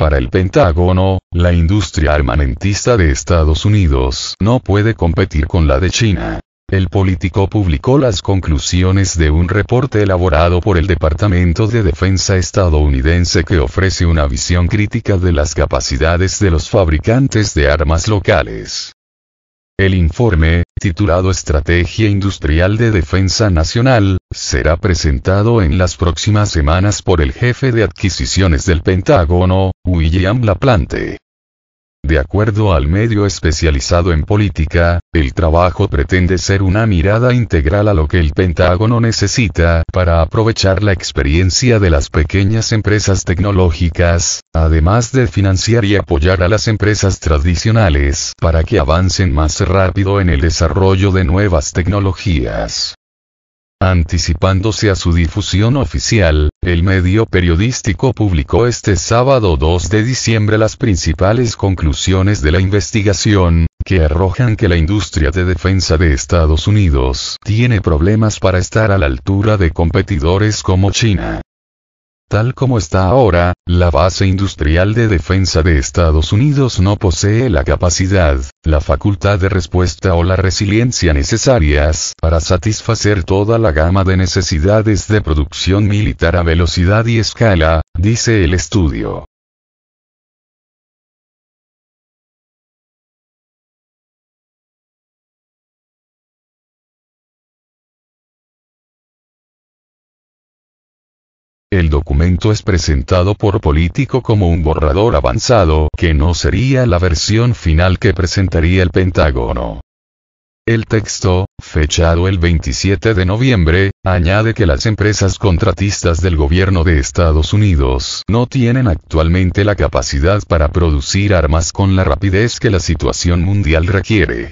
Para el Pentágono, la industria armamentista de Estados Unidos no puede competir con la de China. El político publicó las conclusiones de un reporte elaborado por el Departamento de Defensa estadounidense que ofrece una visión crítica de las capacidades de los fabricantes de armas locales. El informe, titulado Estrategia Industrial de Defensa Nacional, será presentado en las próximas semanas por el jefe de adquisiciones del Pentágono, William LaPlante. De acuerdo al medio especializado en política, el trabajo pretende ser una mirada integral a lo que el Pentágono necesita para aprovechar la experiencia de las pequeñas empresas tecnológicas, además de financiar y apoyar a las empresas tradicionales para que avancen más rápido en el desarrollo de nuevas tecnologías. Anticipándose a su difusión oficial, el medio periodístico publicó este sábado 2 de diciembre las principales conclusiones de la investigación, que arrojan que la industria de defensa de Estados Unidos tiene problemas para estar a la altura de competidores como China. Tal como está ahora, la base industrial de defensa de Estados Unidos no posee la capacidad, la facultad de respuesta o la resiliencia necesarias para satisfacer toda la gama de necesidades de producción militar a velocidad y escala, dice el estudio. El documento es presentado por Político como un borrador avanzado que no sería la versión final que presentaría el Pentágono. El texto, fechado el 27 de noviembre, añade que las empresas contratistas del gobierno de Estados Unidos no tienen actualmente la capacidad para producir armas con la rapidez que la situación mundial requiere.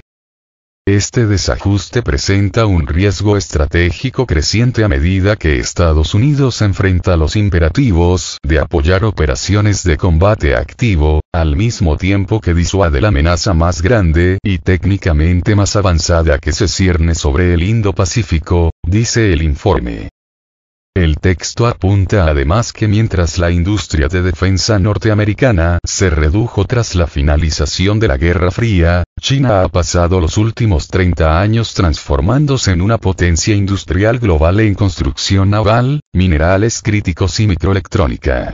Este desajuste presenta un riesgo estratégico creciente a medida que Estados Unidos enfrenta los imperativos de apoyar operaciones de combate activo, al mismo tiempo que disuade la amenaza más grande y técnicamente más avanzada que se cierne sobre el Indo-Pacífico, dice el informe. El texto apunta además que mientras la industria de defensa norteamericana se redujo tras la finalización de la Guerra Fría, China ha pasado los últimos 30 años transformándose en una potencia industrial global en construcción naval, minerales críticos y microelectrónica.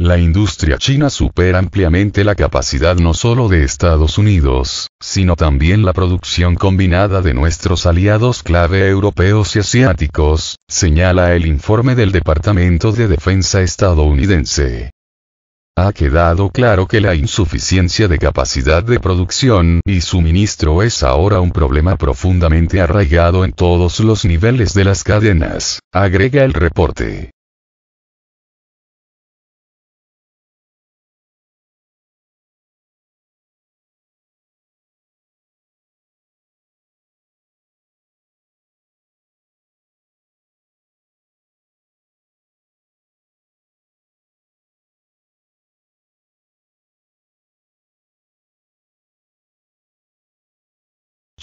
La industria china supera ampliamente la capacidad no solo de Estados Unidos, sino también la producción combinada de nuestros aliados clave europeos y asiáticos, señala el informe del Departamento de Defensa estadounidense. Ha quedado claro que la insuficiencia de capacidad de producción y suministro es ahora un problema profundamente arraigado en todos los niveles de las cadenas, agrega el reporte.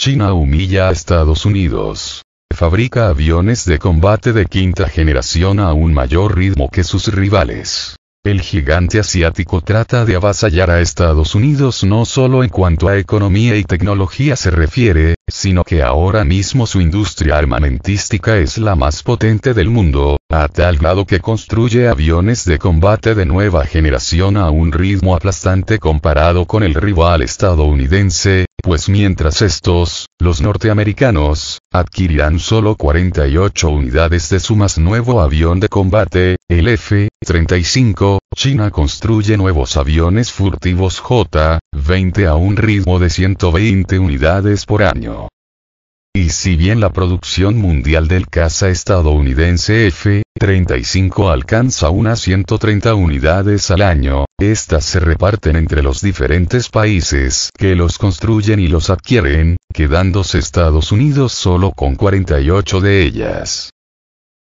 China humilla a Estados Unidos. Fabrica aviones de combate de quinta generación a un mayor ritmo que sus rivales. El gigante asiático trata de avasallar a Estados Unidos no solo en cuanto a economía y tecnología se refiere, sino que ahora mismo su industria armamentística es la más potente del mundo, a tal grado que construye aviones de combate de nueva generación a un ritmo aplastante comparado con el rival estadounidense, pues mientras estos, los norteamericanos, adquirirán solo 48 unidades de su más nuevo avión de combate, el F-35, China construye nuevos aviones furtivos J-20 a un ritmo de 120 unidades por año. Y si bien la producción mundial del caza estadounidense F, 35 alcanza unas 130 unidades al año, estas se reparten entre los diferentes países que los construyen y los adquieren, quedándose Estados Unidos solo con 48 de ellas.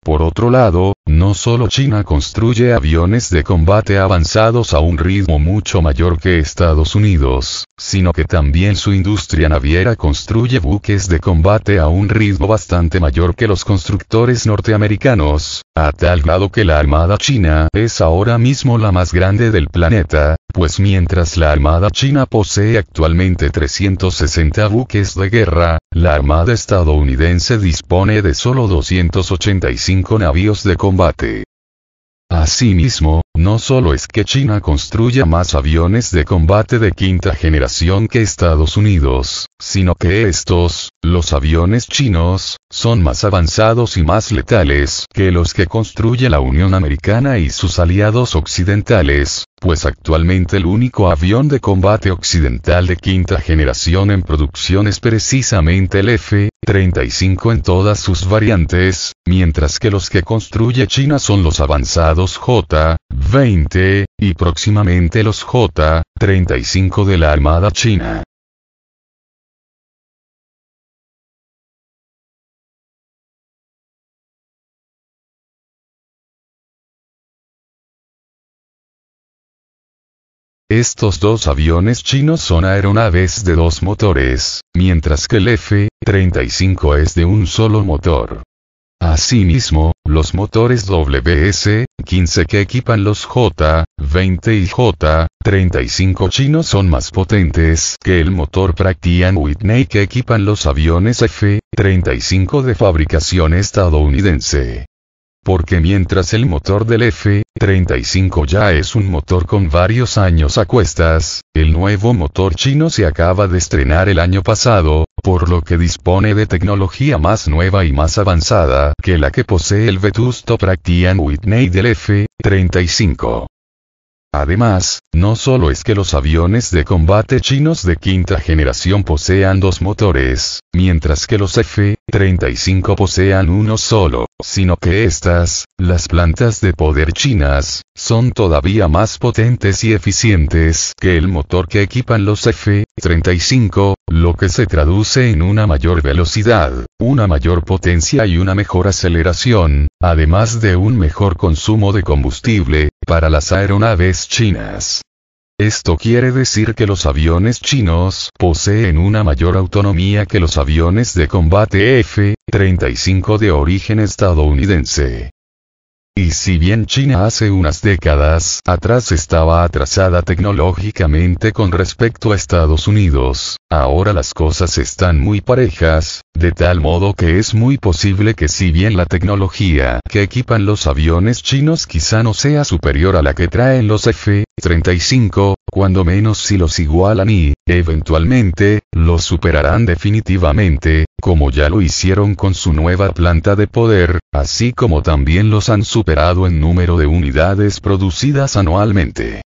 Por otro lado, no solo China construye aviones de combate avanzados a un ritmo mucho mayor que Estados Unidos, sino que también su industria naviera construye buques de combate a un ritmo bastante mayor que los constructores norteamericanos, a tal grado que la Armada China es ahora mismo la más grande del planeta, pues mientras la Armada China posee actualmente 360 buques de guerra, la Armada estadounidense dispone de solo 285 navíos de combate. Asimismo, no solo es que China construya más aviones de combate de quinta generación que Estados Unidos, sino que estos, los aviones chinos, son más avanzados y más letales que los que construye la Unión Americana y sus aliados occidentales, pues actualmente el único avión de combate occidental de quinta generación en producción es precisamente el F-35 en todas sus variantes, mientras que los que construye China son los avanzados J, 20, y próximamente los J-35 de la Armada China. Estos dos aviones chinos son aeronaves de dos motores, mientras que el F-35 es de un solo motor. Asimismo, los motores WS-15 que equipan los J-20 y J-35 chinos son más potentes que el motor Practian Whitney que equipan los aviones F-35 de fabricación estadounidense. Porque mientras el motor del F-35 ya es un motor con varios años a cuestas, el nuevo motor chino se acaba de estrenar el año pasado, por lo que dispone de tecnología más nueva y más avanzada que la que posee el vetusto Practian Whitney del F-35. Además, no solo es que los aviones de combate chinos de quinta generación posean dos motores, mientras que los F-35 posean uno solo, sino que estas, las plantas de poder chinas, son todavía más potentes y eficientes que el motor que equipan los F-35. 35, lo que se traduce en una mayor velocidad, una mayor potencia y una mejor aceleración, además de un mejor consumo de combustible, para las aeronaves chinas. Esto quiere decir que los aviones chinos poseen una mayor autonomía que los aviones de combate F-35 de origen estadounidense. Y si bien China hace unas décadas atrás estaba atrasada tecnológicamente con respecto a Estados Unidos, ahora las cosas están muy parejas, de tal modo que es muy posible que si bien la tecnología que equipan los aviones chinos quizá no sea superior a la que traen los F-35, cuando menos si los igualan y, eventualmente, los superarán definitivamente, como ya lo hicieron con su nueva planta de poder, así como también los han superado en número de unidades producidas anualmente.